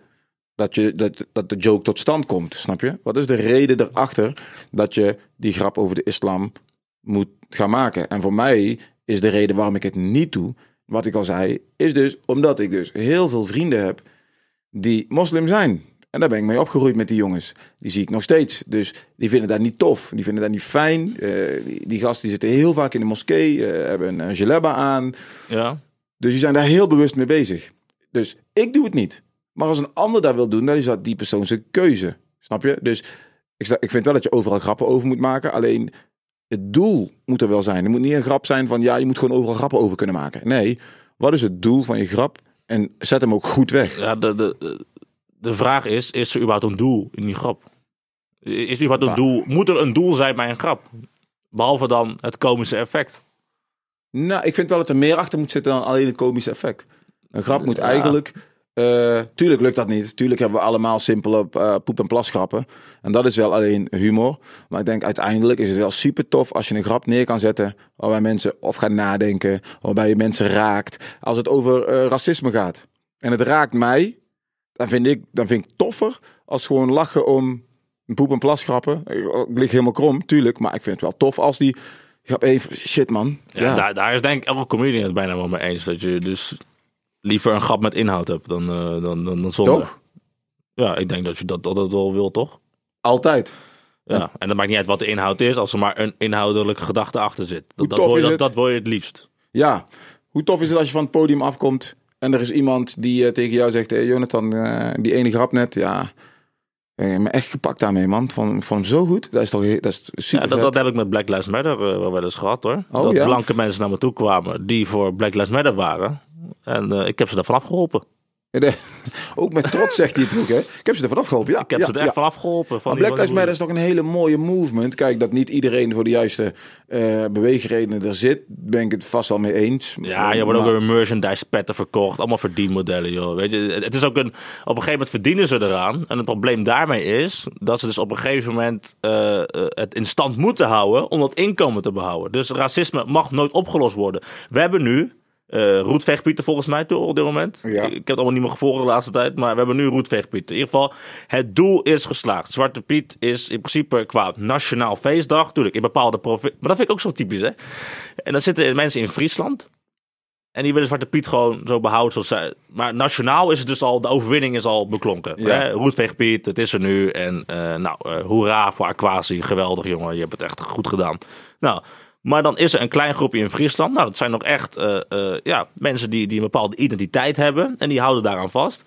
dat, je, dat, dat de joke tot stand komt, snap je? Wat is de reden erachter dat je die grap over de islam moet gaan maken? En voor mij is de reden waarom ik het niet doe, wat ik al zei, is dus omdat ik dus heel veel vrienden heb die moslim zijn. En daar ben ik mee opgegroeid met die jongens. Die zie ik nog steeds. Dus die vinden dat niet tof. Die vinden dat niet fijn. Eh, die, gasten die zitten heel vaak in de moskee. Eh, hebben een, een aan. Ja. Dus die zijn daar heel bewust mee bezig. Dus ik doe het niet. Maar als een ander dat wil doen, dan is dat die persoon zijn keuze. Snap je? Dus ik, ik vind wel dat je overal grappen over moet maken. Alleen het doel moet er wel zijn. Het moet niet een grap zijn van ja, je moet gewoon overal grappen over kunnen maken. Nee, wat is het doel van je grap? En zet hem ook goed weg. Ja, de, de, de vraag is: is er überhaupt een doel in die grap? Is er überhaupt een doel? Moet er een doel zijn bij een grap? Behalve dan het komische effect. Nou, ik vind wel dat er meer achter moet zitten dan alleen het komische effect. Een grap moet eigenlijk eh, tuurlijk lukt dat niet. Tuurlijk hebben we allemaal simpele eh, poep- en plasgrappen. En dat is wel alleen humor. Maar ik denk uiteindelijk is het wel super tof als je een grap neer kan zetten. waarbij mensen of gaan nadenken. waarbij je mensen raakt. Als het over eh, racisme gaat. En het raakt mij. Dan vind ik, dan vind ik toffer als gewoon lachen om poep- en plasgrappen. Ik lig helemaal krom, tuurlijk. Maar ik vind het wel tof als die. Heb even, shit man. Ja, Daar, daar, is denk ik elke comedian het bijna wel mee eens. Dat je dus liever een grap met inhoud heb eh, dan, dan, dan, zonder. Toch? Ja, ik denk dat je dat, dat, dat wel wil, toch? Altijd. Ja, en dat maakt niet uit wat de inhoud is, als er maar een inhoudelijke gedachte achter zit. Dat, dat, wil, je, dat, dat wil je het liefst. Ja, hoe tof is het als je van het podium afkomt en er is iemand die eh, tegen jou zegt: hey Jonathan, eh, die ene grap net, ja. je me echt gepakt daarmee, man. Van, van hem zo goed. Dat is toch dat is super. Ja, dat, dat heb ik met Black Lives Matter uh, wel eens gehad hoor. Oh, dat blanke mensen naar me toe kwamen die voor Black Lives Matter waren. En eh, ik heb ze daar vanaf eh, ook met trots zegt hij het ook, hè? Ik heb ze ervan vanaf ja. Ik heb ze er echt vanaf geholpen. Van Black Lives Matter is toch een hele mooie movement. Kijk, dat niet iedereen voor de juiste uh, beweegredenen er zit, ben ik het vast al mee eens. Ja, je wordt ook weer merchandise petten verkocht. Allemaal verdienmodellen, joh. Weet je, het is ook een... Op een gegeven moment verdienen ze eraan. En het probleem daarmee is dat ze dus op een gegeven moment het in stand moeten houden om dat inkomen te behouden. Dus racisme mag nooit opgelost worden. We hebben nu eh, roetveegpieten volgens mij toe op dit moment. Ik, heb het allemaal niet meer gevolgd de laatste tijd, maar we hebben nu Roetveegpieten. In ieder geval, het doel is geslaagd. Zwarte Piet is in principe qua nationaal feestdag, natuurlijk in bepaalde provincies. Maar dat vind ik ook zo typisch, hè. En dan zitten mensen in Friesland. En die willen Zwarte Piet gewoon zo behouden. Zoals zij. Maar nationaal is het dus al, de overwinning is al beklonken. Roetveegpiet, Hè? het is er nu. En uh, nou, uh, hoera voor Aquasi, geweldig jongen, je hebt het echt goed gedaan. Nou, maar dan is er een klein groepje in Friesland. Nou, dat zijn nog echt eh, eh, ja, mensen die, die een bepaalde identiteit hebben. En die houden daaraan vast.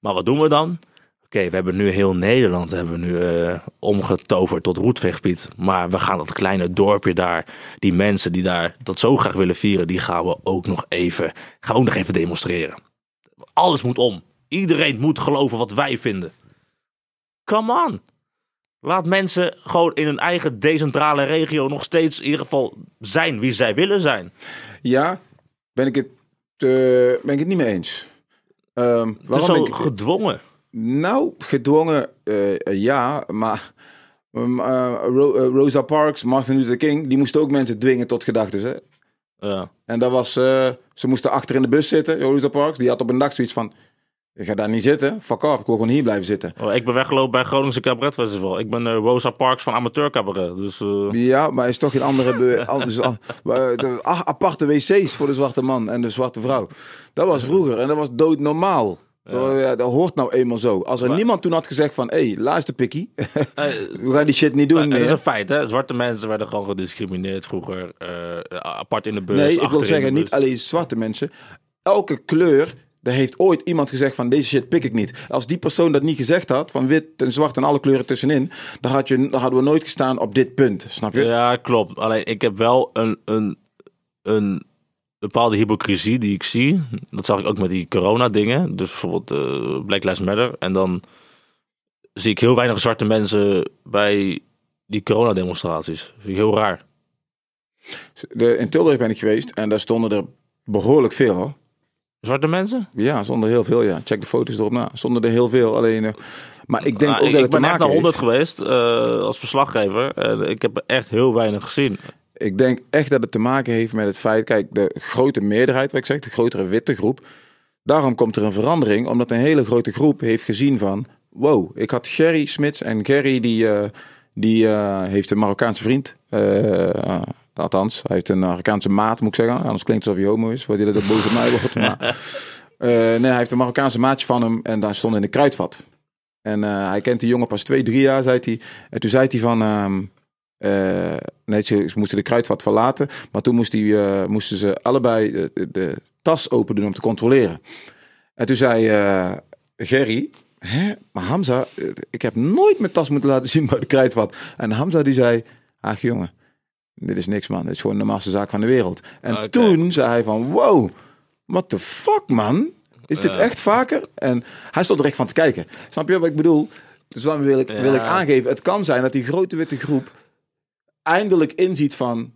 Maar wat doen we dan? Oké, we hebben nu heel Nederland hebben we nu, eh, omgetoverd tot Roetvechtpiet. Maar we gaan dat kleine dorpje daar, die mensen die daar dat zo graag willen vieren, die gaan we ook nog even, gaan we ook nog even demonstreren. Alles moet om. Iedereen moet geloven wat wij vinden. Come on. Laat mensen gewoon in hun eigen decentrale regio nog steeds in ieder geval zijn wie zij willen zijn. Ja, ben ik het, eh, ben ik het niet mee eens. Um, het waarom ben ik... gedwongen. Nou, gedwongen eh, eh, ja, maar ehm, Rosa Parks, Martin Luther King, die moesten ook mensen dwingen tot gedachten. Ja. En dat was, ze moesten achter in de bus zitten, Rosa Parks. Die had op een dag zoiets van, ik ga daar niet zitten. Fuck off, ik wil gewoon hier blijven zitten. Oh, ik ben weggelopen bij Groningse Cabaret Festival. Ik ben eh, Rosa Parks van Amateur Cabaret. Dus, eh. Ja, maar is toch geen andere... anders, dus eh, aparte wc's voor de zwarte man en de zwarte vrouw. Dat was vroeger en dat was doodnormaal. Ja. Dat, hoort nou eenmaal zo. Als er niemand toen had gezegd van... Hé, hey, luister pikkie. we gaan die shit niet doen Dat is een feit, hè. Zwarte mensen werden gewoon gediscrimineerd vroeger. apart in de bus, Nee, ik wil zeggen, niet alleen zwarte mensen. Elke kleur er heeft ooit iemand gezegd van deze shit pik ik niet. Als die persoon dat niet gezegd had, van wit en zwart en alle kleuren tussenin, dan, had je, dan hadden we nooit gestaan op dit punt. Snap je? Ja, klopt. Alleen ik heb wel een, een, een bepaalde hypocrisie die ik zie. Dat zag ik ook met die corona-dingen. Dus bijvoorbeeld eh, Black Lives Matter. En dan zie ik heel weinig zwarte mensen bij die coronademonstraties. demonstraties. heel raar. De, in Tilburg ben ik geweest en daar stonden er behoorlijk veel. Zwarte mensen? Ja, zonder heel veel. Ja. Check de foto's erop na. Zonder er heel veel. Alleen. Uh, maar ik denk nou, ook ik, dat het te maken Ik ben echt naar 100 geweest eh, als verslaggever. En ik heb echt heel weinig gezien. Ik denk echt dat het te maken heeft met het feit... Kijk, de grote meerderheid, wat ik zeg, de grotere witte groep... Daarom komt er een verandering, omdat een hele grote groep heeft gezien van... Wow, ik had Gerry Smits en Gerry die, eh, die heeft een Marokkaanse vriend. Althans, hij heeft een Marokkaanse maat, moet ik zeggen. Anders klinkt het alsof hij homo is, waardoor hij dat boos op mij wordt. Maar, eh, nee, hij heeft een Marokkaanse maatje van hem en daar stond in de kruidvat. En eh, hij kent die jongen pas twee, drie jaar, zei hij. En toen zei hij van... Um, ze, moesten de kruidvat verlaten. Maar toen moest moesten ze allebei de, tas open doen om te controleren. En toen zei Gerry... Maar Hamza, ik heb nooit mijn tas moeten laten zien bij de kruidvat. En Hamza die zei... Ach jongen, dit is niks, man. Dit is gewoon de normaalste zaak van de wereld. En toen zei hij van, wow, what the fuck, man? Is dit echt vaker? En hij stond er echt van te kijken. Snap je wat ik bedoel? Dus dan wil ik, wil ik aangeven, het kan zijn dat die grote witte groep eindelijk inziet van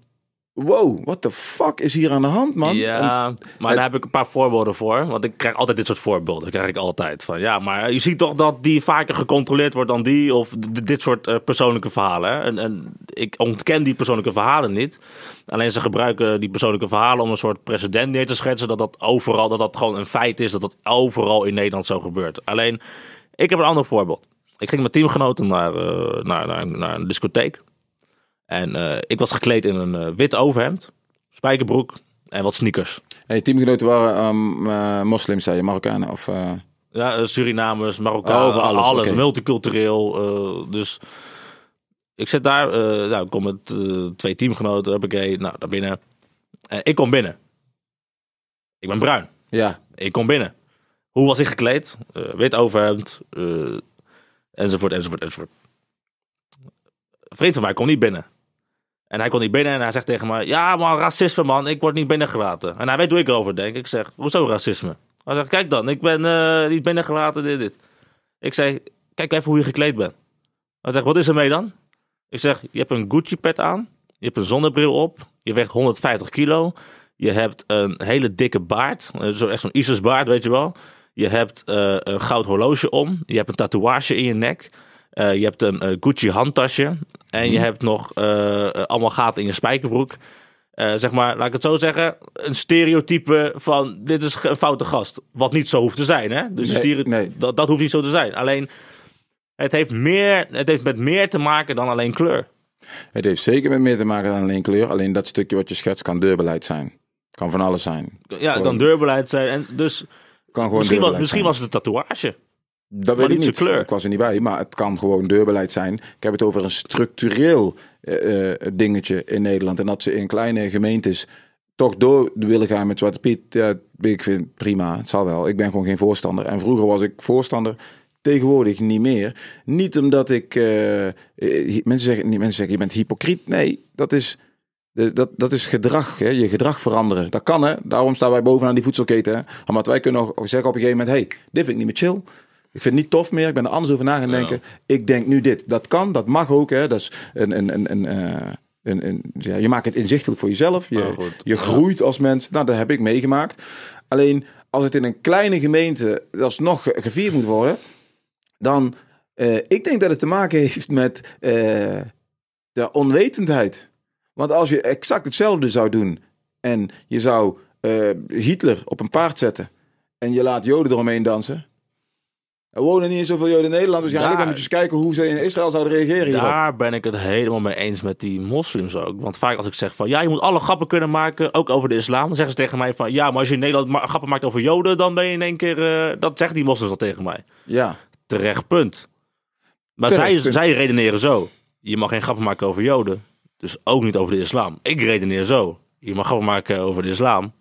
wow, what the fuck is hier aan de hand, man? Ja, maar daar heb ik een paar voorbeelden voor. Want ik krijg altijd dit soort voorbeelden. krijg ik altijd. Van, ja, maar je ziet toch dat die vaker gecontroleerd wordt dan die. Of dit soort eh, persoonlijke verhalen. En, ik ontken die persoonlijke verhalen niet. Alleen ze gebruiken die persoonlijke verhalen om een soort precedent neer te schetsen. Dat dat overal, dat dat gewoon een feit is. Dat dat overal in Nederland zo gebeurt. Alleen, ik heb een ander voorbeeld. Ik ging met teamgenoten naar, eh, naar, naar, naar een discotheek. En eh, ik was gekleed in een eh, wit overhemd, spijkerbroek en wat sneakers. En Je teamgenoten waren ehm, eh, moslims, zei je, Marokkanen of... Ja, Surinamers, Marokkaan, oh, alles, multicultureel. dus ik zit daar, nou, ik kom twee teamgenoten, heb ik een, nou, daar binnen. ik kom binnen. Ik ben bruin. Ja. Ik kom binnen. Hoe was ik gekleed? wit overhemd, enzovoort, enzovoort, enzovoort. Een vriend van mij komt niet binnen. En hij kon niet binnen en hij zegt tegen mij: Ja, man, racisme, man, ik word niet binnengelaten. En hij weet hoe ik over denk. Ik zeg: Hoezo racisme? Hij zegt: Kijk dan, ik ben eh, niet binnengelaten, dit, Ik zeg: Kijk even hoe je gekleed bent. Hij zegt: Wat is er mee dan? Ik zeg: Je hebt een Gucci-pet aan, je hebt een zonnebril op, je weegt 150 kilo, je hebt een hele dikke baard, eh, zo echt zo'n Isis-baard, weet je wel. Je hebt eh, een goud horloge om, je hebt een tatoeage in je nek. Eh, je hebt een eh, Gucci handtasje. En je mhm. hebt nog eh, allemaal gaten in je spijkerbroek. zeg maar, laat ik het zo zeggen. Een stereotype van dit is een foute gast. Wat niet zo hoeft te zijn. Hè? Dus nee, Dat, hoeft niet zo te zijn. Alleen, het heeft, meer, het heeft met meer te maken dan alleen kleur. Het heeft zeker met meer te maken dan alleen kleur. Alleen dat stukje wat je schetst kan deurbeleid zijn. Kan van alles zijn. Ja, Gewoon... kan deurbeleid zijn. En dus, misschien, was, misschien was het een tatoeage. Dat weet niet ik niet. Ik was er niet bij, maar het kan gewoon deurbeleid zijn. Ik heb het over een structureel eh, eh, dingetje in Nederland. En dat ze in kleine gemeentes toch door willen gaan met Zwarte Piet. ik vind prima, het zal wel. Ik ben gewoon geen voorstander. En vroeger was ik voorstander. Tegenwoordig niet meer. Niet omdat ik. Eh, mensen, zeggen, niet, mensen zeggen je bent hypocriet. Nee, dat is, dat, dat is gedrag. Hè? Je gedrag veranderen. Dat kan hè. Daarom staan wij bovenaan die voedselketen. Hè? Maar wij kunnen ook zeggen op een gegeven moment: hey, dit vind ik niet meer chill. Ik vind het niet tof meer. Ik ben er anders over na gaan denken. Ik denk nu dit. Dat kan, dat mag ook. Hè. Dat is een, een, een, een, eh, een, ja, je maakt het inzichtelijk voor jezelf. Je, je groeit als mens. Nou, dat heb ik meegemaakt. Alleen als het in een kleine gemeente alsnog gevierd moet worden, dan. Uh, ik denk dat het te maken heeft met eh, de onwetendheid. Want als je exact hetzelfde zou doen en je zou Hitler op een paard zetten en je laat Joden eromheen dansen, er wonen niet zoveel Joden in Nederland, dus ja, moet je eens kijken hoe ze in Israël zouden reageren. Hierop. Daar ben ik het helemaal mee eens met die moslims ook. Want vaak als ik zeg van ja, je moet alle grappen kunnen maken, ook over de islam, dan zeggen ze tegen mij van ja, maar als je in Nederland grappen maakt over Joden, dan ben je in één keer. Eh, dat zeggen die moslims al tegen mij. Ja. Terecht punt. Maar zij, zij redeneren zo. Je mag geen grappen maken over Joden, dus ook niet over de islam. Ik redeneer zo. Je mag grappen maken over de islam,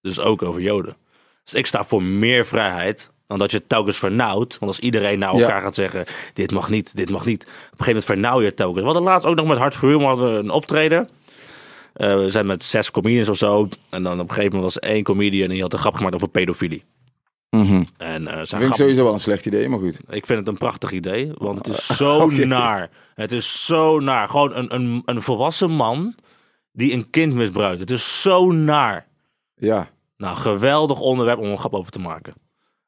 dus ook over Joden. Dus ik sta voor meer vrijheid dan dat je het telkens vernauwt. Want als iedereen naar elkaar gaat zeggen: dit mag niet, dit mag niet. Op een gegeven moment vernauw je het telkens. We hadden laatst ook nog met Hart voor Humor hadden we een optreden. Eh, we zijn met zes comedians of zo. En dan op een gegeven moment was één comedian en die had een grap gemaakt over pedofilie. Mm en, eh, zijn vind grap... ik sowieso wel een slecht idee, maar goed. Ik vind het een prachtig idee, want het is zo naar. Het is zo naar. Gewoon een, een, een volwassen man die een kind misbruikt. Het is zo naar. Ja. Nou, geweldig onderwerp om een grap over te maken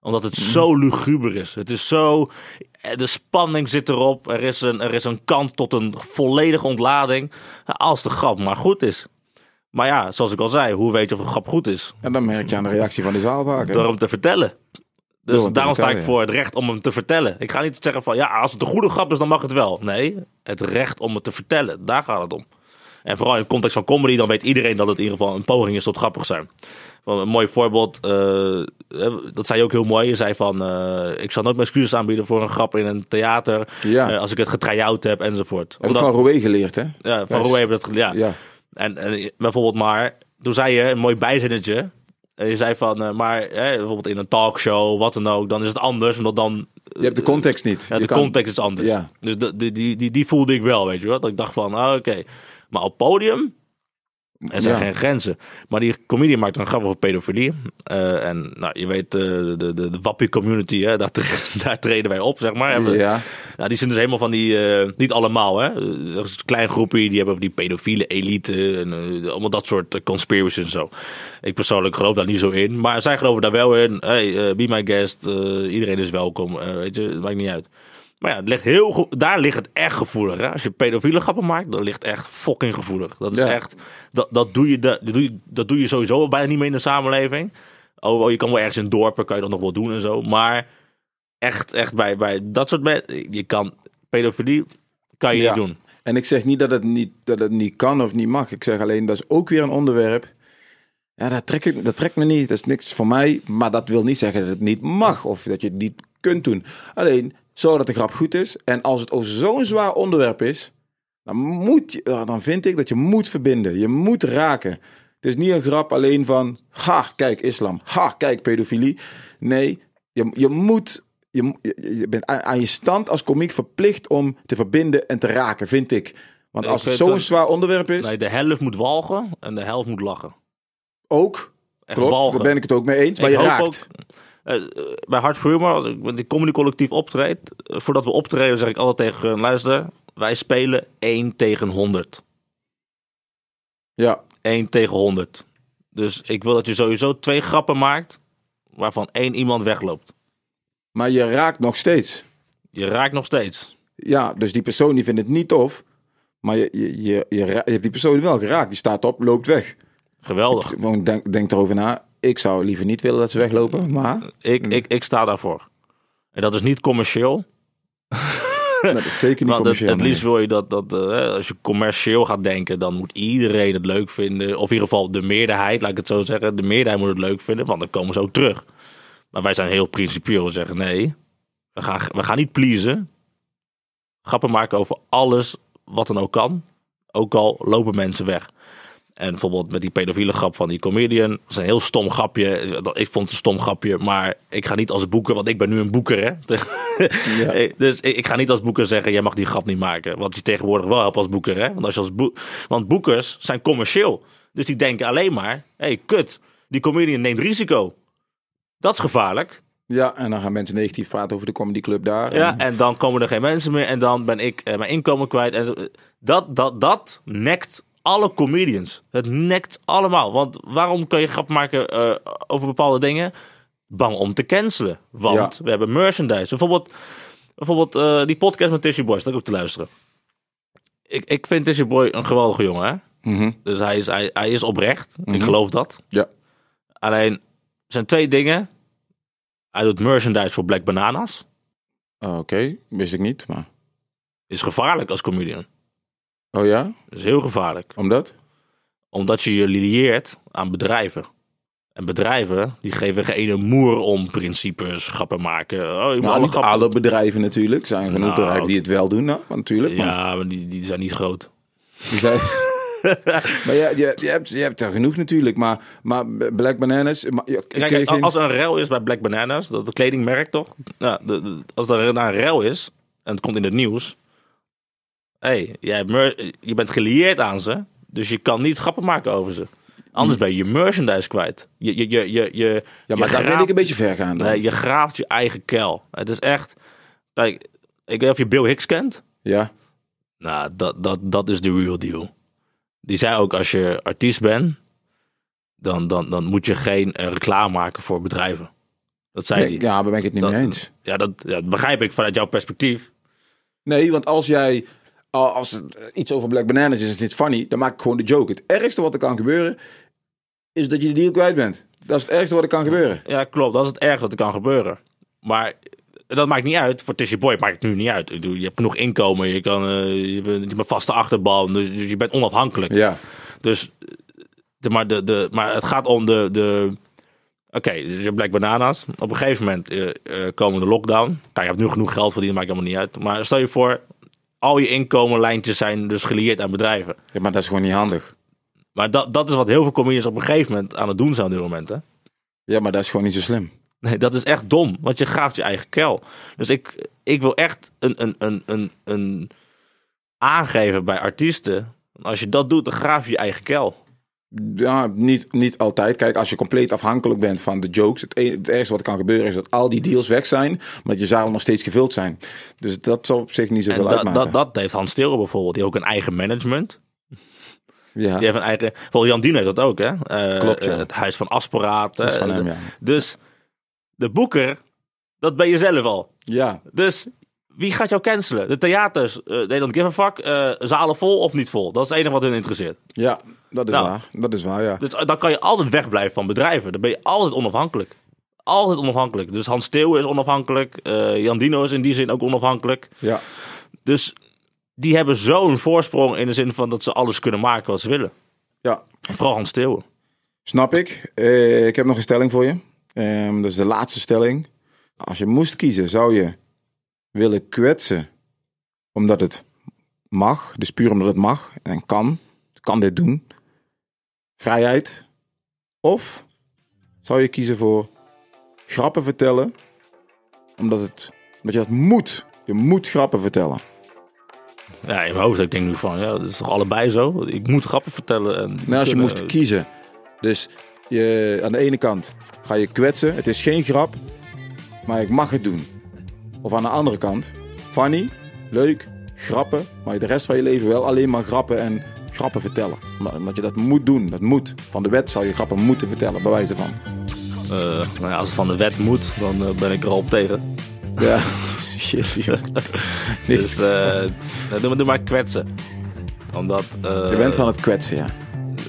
omdat het mhm. zo luguber is. Het is zo. Eh, de spanning zit erop. Er is een, er is een kant tot een volledige ontlading. Als de grap maar goed is. Maar ja, zoals ik al zei, hoe weet je of een grap goed is? En dan merk je aan de reactie van de zaal vaak. Door hem te vertellen. Dus daarom sta ik voor het recht om hem te vertellen. Ik ga niet zeggen van ja, als het een goede grap is, dan mag het wel. Nee, het recht om het te vertellen. Daar gaat het om. En vooral in het context van comedy, dan weet iedereen dat het in ieder geval een poging is tot grappig zijn een mooi voorbeeld, eh, eh, dat zei je ook heel mooi. Je zei van, eh, ik zal nooit mijn excuses aanbieden voor een grap in een theater. Ja. als ik het getry heb enzovoort. Heb Omdat, van Roué geleerd hè? Ja, van yes. Roué heb dat geleerd. Ja. ja. En, bijvoorbeeld maar, toen zei je een mooi bijzinnetje. En je zei van, maar hè, bijvoorbeeld in een talkshow, wat dan ook, dan is het anders. Omdat dan... Je hebt de context niet. de context is anders. Ja. Dus die, die, die, die voelde ik wel, weet je wel. Dat ik dacht van, ah, oké. Maar op podium er zijn geen grenzen. Maar die comedie maakt dan grap over pedofilie. Eh, en nou, je weet, eh, de, de, de wappie community, hè, daar, daar, treden wij op, zeg maar. En ja. nou, die zijn dus helemaal van die, eh, niet allemaal, hè. is een klein groepje, die hebben die pedofiele elite en allemaal dat soort conspiracies en zo. Ik persoonlijk geloof daar niet zo in. Maar zij geloven daar wel in. Hey, be my guest, iedereen is welkom, weet je, het maakt niet uit. Maar ja, het ligt heel, daar ligt het echt gevoelig. Hè? Als je pedofiele grappen maakt, dan ligt echt fucking gevoelig. Dat is echt, dat, dat, doe je, dat, doe je, dat doe je sowieso bijna niet meer in de samenleving. Oh, oh, je kan wel ergens in dorpen, kan je dat nog wel doen en zo. Maar echt, echt bij, bij dat soort met je kan, pedofilie kan je niet doen. En ik zeg niet dat, het niet dat het niet kan of niet mag. Ik zeg alleen, dat is ook weer een onderwerp. Ja, dat trek ik, dat trekt me niet. Dat is niks voor mij. Maar dat wil niet zeggen dat het niet mag of dat je het niet kunt doen. Alleen, zorg dat de grap goed is. En als het over zo'n zwaar onderwerp is, dan, moet je, dan vind ik dat je moet verbinden. Je moet raken. Het is niet een grap alleen van, ha, kijk islam, ha, kijk pedofilie. Nee, je, je moet, je, je bent aan, je stand als komiek verplicht om te verbinden en te raken, vind ik. Want als het zo'n zwaar onderwerp is, Nee, de helft moet walgen en de helft moet lachen. ook, Echt klopt, daar ben ik het ook mee eens, maar je raakt. Eh, eh, bij Hard voor Humor, als ik met die comedy collectief optreed, eh, voordat we optreden zeg ik altijd tegen hun, luister, wij spelen 1 tegen 100. Ja. 1 tegen 100. Dus ik wil dat je sowieso twee grappen maakt, waarvan één iemand wegloopt. Maar je raakt nog steeds. Je raakt nog steeds. Ja, dus die persoon die vindt het niet tof, maar je, je, je, je, je hebt die persoon wel geraakt. Die staat op, loopt weg. Geweldig. denk, denk erover na ik zou liever niet willen dat ze weglopen, maar... Ik, ik, ik sta daarvoor. En dat is niet commercieel. Nou, dat is zeker niet commercieel. Het, het liefst wil je dat, dat eh, als je commercieel gaat denken, dan moet iedereen het leuk vinden. Of in ieder geval de meerderheid, laat ik het zo zeggen. De meerderheid moet het leuk vinden, want dan komen ze ook terug. Maar wij zijn heel principieel en zeggen nee, we gaan, we gaan niet pleasen. Grappen maken over alles wat dan ook kan. Ook al lopen mensen weg. En bijvoorbeeld met die pedofiele grap van die comedian. Dat is een heel stom grapje. Ik vond het een stom grapje, maar ik ga niet als boeker, want ik ben nu een boeker, hè. dus ik, ga niet als boeker zeggen, jij mag die grap niet maken. Wat je tegenwoordig wel helpt als boeker, hè. Want, als je als boek, want boekers zijn commercieel. Dus die denken alleen maar, hey, kut, die comedian neemt risico. Dat is gevaarlijk. Ja, en dan gaan mensen negatief praten over de comedy club daar. Ja, en... en dan komen er geen mensen meer en dan ben ik eh, mijn inkomen kwijt. En dat, dat, dat nekt alle comedians. Het nekt allemaal. Want waarom kun je grap maken eh, over bepaalde dingen? Bang om te cancelen. Want we hebben merchandise. Bijvoorbeeld, bijvoorbeeld eh, die podcast met Tissy Boy. ik ook te luisteren. Ik, ik vind Tissy Boy een geweldige jongen. Hè? Mhm. Dus hij is, hij, hij is oprecht. Ik mhm. geloof dat. Ja. Alleen, er zijn twee dingen. Hij doet merchandise voor Black Bananas. Ah, oké, okay, wist ik niet, maar... Is gevaarlijk als comedian. Oh ja? Dat is heel gevaarlijk. Omdat? Omdat je je lieert aan bedrijven. En bedrijven die geven geen moer om principes, grappen maken. Oh, alle, niet alle bedrijven natuurlijk. Zijn er genoeg nou. bedrijven die het wel doen, nou, natuurlijk. Ja, maar die, die zijn niet groot. Die zijn... maar ja, je, je, hebt, je hebt er genoeg natuurlijk. Maar, maar Black Bananas... Maar, Kijk, als er een rel is bij Black Bananas, dat kledingmerk toch? Ja, als er een rel is, en het komt in het nieuws hey, je bent gelieerd aan ze. Dus je kan niet grappen maken over ze. Anders hm. ben je je merchandise kwijt. Je, je, je, je, je ja, maar je daar ben ik een beetje ver gaan. Dan. Nee, je graaft je eigen kel. Het is echt... Kijk, ik weet of je Bill Hicks kent. Ja. Nou, dat, dat, dat is de real deal. Die zei ook, als je artiest bent, dan, dan, dan moet je geen eh, reclame maken voor bedrijven. Dat zei nee, die. Ja, daar ben ik het niet mee eens. Ja, dat, ja, dat begrijp ik vanuit jouw perspectief. Nee, want als jij als het eh, iets over Black Bananas is, is dit niet funny. Dan maak ik gewoon de joke. Het ergste wat er kan gebeuren, is dat je de deal kwijt bent. Dat is het ergste wat er kan gebeuren. Ja, klopt. Dat is het ergste wat er kan gebeuren. Maar eh, dat maakt niet uit. Voor Tissy Boy maakt het nu niet uit. je hebt genoeg inkomen. Je, kan, eh, je, bent, je bent vaste achterbal. Dus, dus je bent onafhankelijk. Ja. Dus, maar, de, de, maar het gaat om de... de Oké, dus je hebt Black Bananas. Op een gegeven moment komen de lockdown. Kijk, nou, je hebt nu genoeg geld verdiend, maakt helemaal niet uit. Maar stel je voor, al je inkomenlijntjes zijn dus gelieerd aan bedrijven. Ja, maar dat is gewoon niet handig. Maar dat, dat is wat heel veel comedians op een gegeven moment aan het doen zijn op dit moment. Ja, maar dat is gewoon niet zo slim. Nee, dat is echt dom, want je graaft je eigen kel. Dus ik, ik wil echt een, een, een, een, een aangeven bij artiesten. Als je dat doet, dan graaf je je eigen kel. Ja, niet, niet altijd. Kijk, als je compleet afhankelijk bent van de jokes, het, e het ergste wat kan gebeuren is dat al die deals weg zijn, maar je zalen nog steeds gevuld zijn. Dus dat zal op zich niet zo uitmaken. Dat, dat, dat heeft Hans Steeuwen bijvoorbeeld, die ook een eigen management. Ja. Die heeft een eigen. vol Jan Dien heeft dat ook, hè? Eh, Klopt. Het Huis van Asporaat. Eh, van hem, ja. Dus de boeker, dat ben je zelf al. Ja. Dus wie gaat jou cancelen? De theaters, uh, they give a fuck. Eh, zalen vol of niet vol? Dat is het enige wat hun interesseert. Ja, dat is nou. waar. Dat is waar, ja. Dus eh, dan kan je altijd wegblijven van bedrijven. Dan ben je altijd onafhankelijk. Altijd onafhankelijk. Dus Hans Steeuwen is onafhankelijk. Uh, Jan Dino is in die zin ook onafhankelijk. Ja. Dus die hebben zo'n voorsprong in de zin van dat ze alles kunnen maken wat ze willen. Ja. Vooral Hans Steeuwen. Snap ik. ik heb nog een stelling voor je. Ehm, dat is de laatste stelling. Als je moest kiezen, zou je willen kwetsen, omdat het mag, dus puur omdat het mag en kan, kan dit doen, vrijheid? Of zou je kiezen voor grappen vertellen, omdat, het, omdat je dat moet? Je moet grappen vertellen. Ja, in mijn hoofd ik denk nu van, ja, dat is toch allebei zo? Ik moet grappen vertellen. En nou, als je moest kiezen. Dus je, aan de ene kant ga je kwetsen, het is geen grap, maar ik mag het doen. Of aan de andere kant, funny, leuk, grappen, maar de rest van je leven wel alleen maar grappen en grappen vertellen. Omdat je dat moet doen, dat moet. Van de wet zou je grappen moeten vertellen, bij wijze van. Eh, nou ja, als het van de wet moet, dan eh, ben ik er al tegen. Ja, shit, joh. dus eh. doe, maar, kwetsen. Omdat... Eh, je bent van het kwetsen, ja.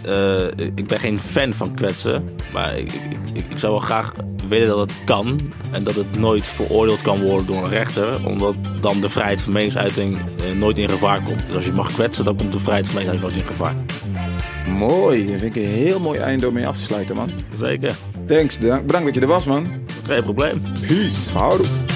Eh, ik ben geen fan van kwetsen. Maar ik, ik, ik, zou wel graag willen dat het kan. En dat het nooit veroordeeld kan worden door een rechter. Omdat dan de vrijheid van meningsuiting eh, nooit in gevaar komt. Dus als je mag kwetsen, dan komt de vrijheid van meningsuiting nooit in gevaar. Mooi. Dat vind ik een heel mooi einde om mee af te sluiten, man. Zeker. Thanks. Bedankt dat je er was, man. Geen probleem. Peace. Houdoe.